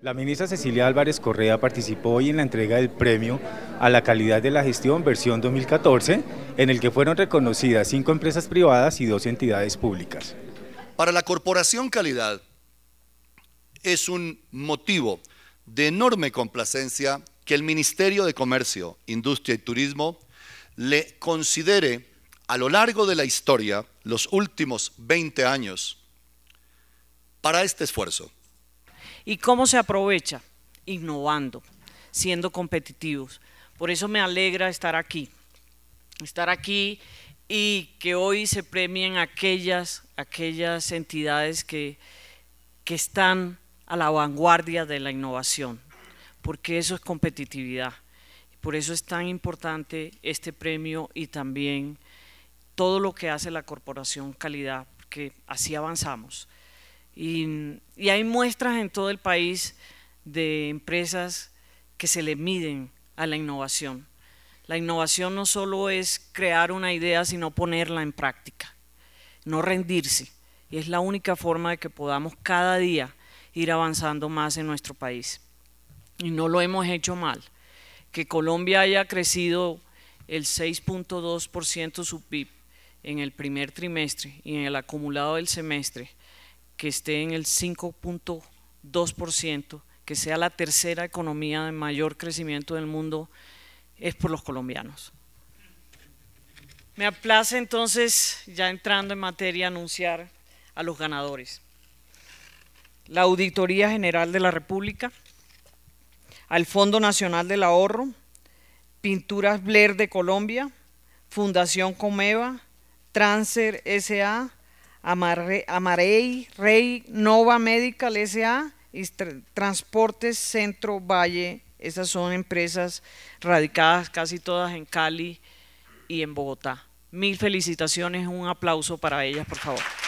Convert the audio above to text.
La ministra Cecilia Álvarez Correa participó hoy en la entrega del premio a la calidad de la gestión versión 2014, en el que fueron reconocidas cinco empresas privadas y dos entidades públicas. Para la Corporación Calidad es un motivo de enorme complacencia que el Ministerio de Comercio, Industria y Turismo le considere a lo largo de la historia, los últimos 20 años, para este esfuerzo. ¿Y cómo se aprovecha? Innovando, siendo competitivos. Por eso me alegra estar aquí, estar aquí y que hoy se premien aquellas, aquellas entidades que, que están a la vanguardia de la innovación, porque eso es competitividad. Por eso es tan importante este premio y también todo lo que hace la Corporación Calidad, porque así avanzamos. Y, hay muestras en todo el país de empresas que se le miden a la innovación. La innovación no solo es crear una idea, sino ponerla en práctica, no rendirse. Y es la única forma de que podamos cada día ir avanzando más en nuestro país. Y no lo hemos hecho mal. Que Colombia haya crecido el 6.2% su PIB en el primer trimestre y en el acumulado del semestre que esté en el 5.2%, que sea la tercera economía de mayor crecimiento del mundo, es por los colombianos. Me aplace entonces, ya entrando en materia, anunciar a los ganadores. La Auditoría General de la República, al Fondo Nacional del Ahorro, Pinturas Blair de Colombia, Fundación Comeva, Transer SA, Amarre, Amarey, Rey, Nova Medical S.A. y Transportes Centro Valle. esas son empresas radicadas casi todas en Cali y en Bogotá. Mil felicitaciones, un aplauso para ellas, por favor.